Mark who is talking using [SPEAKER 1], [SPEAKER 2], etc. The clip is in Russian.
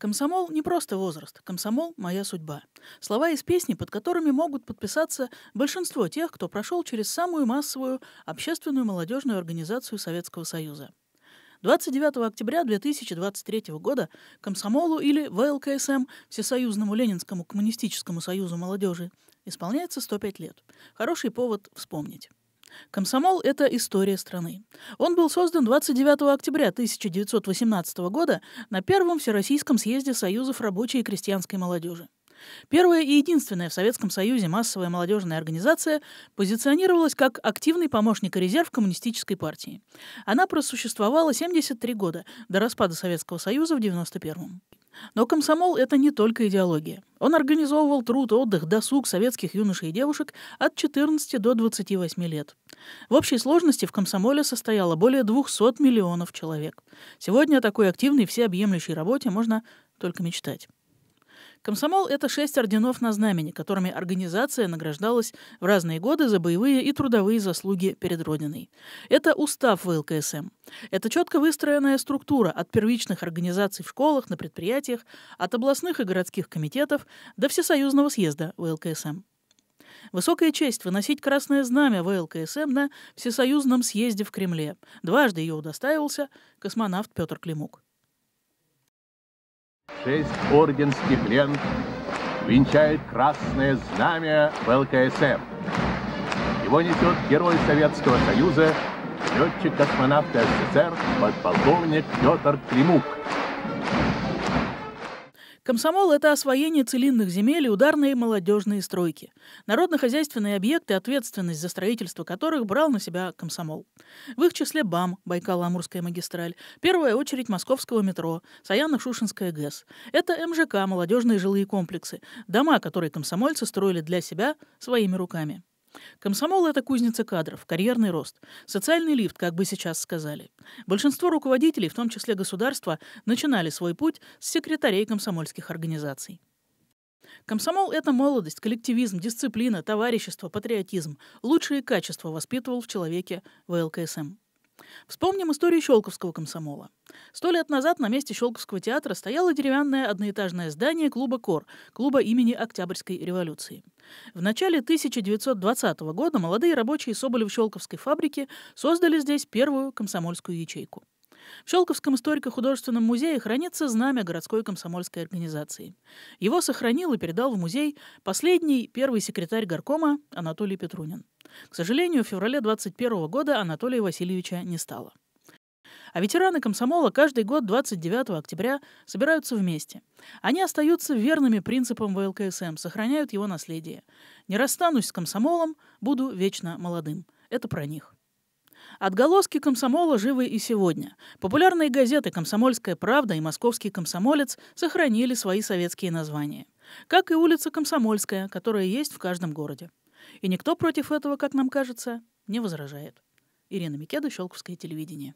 [SPEAKER 1] Комсомол не просто возраст, комсомол – моя судьба. Слова из песни, под которыми могут подписаться большинство тех, кто прошел через самую массовую общественную молодежную организацию Советского Союза. 29 октября 2023 года Комсомолу или ВЛКСМ, Всесоюзному Ленинскому коммунистическому союзу молодежи, исполняется 105 лет. Хороший повод вспомнить. Комсомол – это история страны. Он был создан 29 октября 1918 года на Первом Всероссийском съезде Союзов рабочей и крестьянской молодежи. Первая и единственная в Советском Союзе массовая молодежная организация позиционировалась как активный помощник и резерв коммунистической партии. Она просуществовала 73 года до распада Советского Союза в 1991 м но комсомол – это не только идеология. Он организовывал труд, отдых, досуг советских юношей и девушек от 14 до 28 лет. В общей сложности в комсомоле состояло более 200 миллионов человек. Сегодня о такой активной всеобъемлющей работе можно только мечтать. Комсомол – это шесть орденов на знамени, которыми организация награждалась в разные годы за боевые и трудовые заслуги перед Родиной. Это устав ВЛКСМ. Это четко выстроенная структура от первичных организаций в школах, на предприятиях, от областных и городских комитетов до Всесоюзного съезда ВЛКСМ. Высокая честь выносить красное знамя ВЛКСМ на Всесоюзном съезде в Кремле. Дважды ее удостаивался космонавт Петр Климук.
[SPEAKER 2] Шесть орденских лент венчает красное знамя ВЛКСМ. Его несет герой Советского Союза, летчик-космонавт СССР, подполковник Петр Климук.
[SPEAKER 1] Комсомол – это освоение целинных земель и ударные молодежные стройки. Народно-хозяйственные объекты, ответственность за строительство которых брал на себя комсомол. В их числе БАМ, Байкал-Амурская магистраль, первая очередь московского метро, Саяно-Шушинская ГЭС. Это МЖК, молодежные жилые комплексы, дома, которые комсомольцы строили для себя своими руками. Комсомол – это кузница кадров, карьерный рост, социальный лифт, как бы сейчас сказали. Большинство руководителей, в том числе государства, начинали свой путь с секретарей комсомольских организаций. Комсомол – это молодость, коллективизм, дисциплина, товарищество, патриотизм. Лучшие качества воспитывал в человеке ВЛКСМ. Вспомним историю Щелковского комсомола. Сто лет назад на месте Щелковского театра стояло деревянное одноэтажное здание клуба «Кор», клуба имени Октябрьской революции. В начале 1920 года молодые рабочие Соболев-Щелковской фабрики создали здесь первую комсомольскую ячейку. В Щелковском историко-художественном музее хранится знамя городской комсомольской организации. Его сохранил и передал в музей последний первый секретарь горкома Анатолий Петрунин. К сожалению, в феврале 2021 года Анатолия Васильевича не стало. А ветераны комсомола каждый год 29 октября собираются вместе. Они остаются верными принципам ВЛКСМ, сохраняют его наследие. «Не расстанусь с комсомолом, буду вечно молодым». Это про них. Отголоски комсомола живы и сегодня. Популярные газеты «Комсомольская правда» и «Московский комсомолец» сохранили свои советские названия. Как и улица Комсомольская, которая есть в каждом городе. И никто против этого, как нам кажется, не возражает. Ирина Микеда, Щелковское телевидение.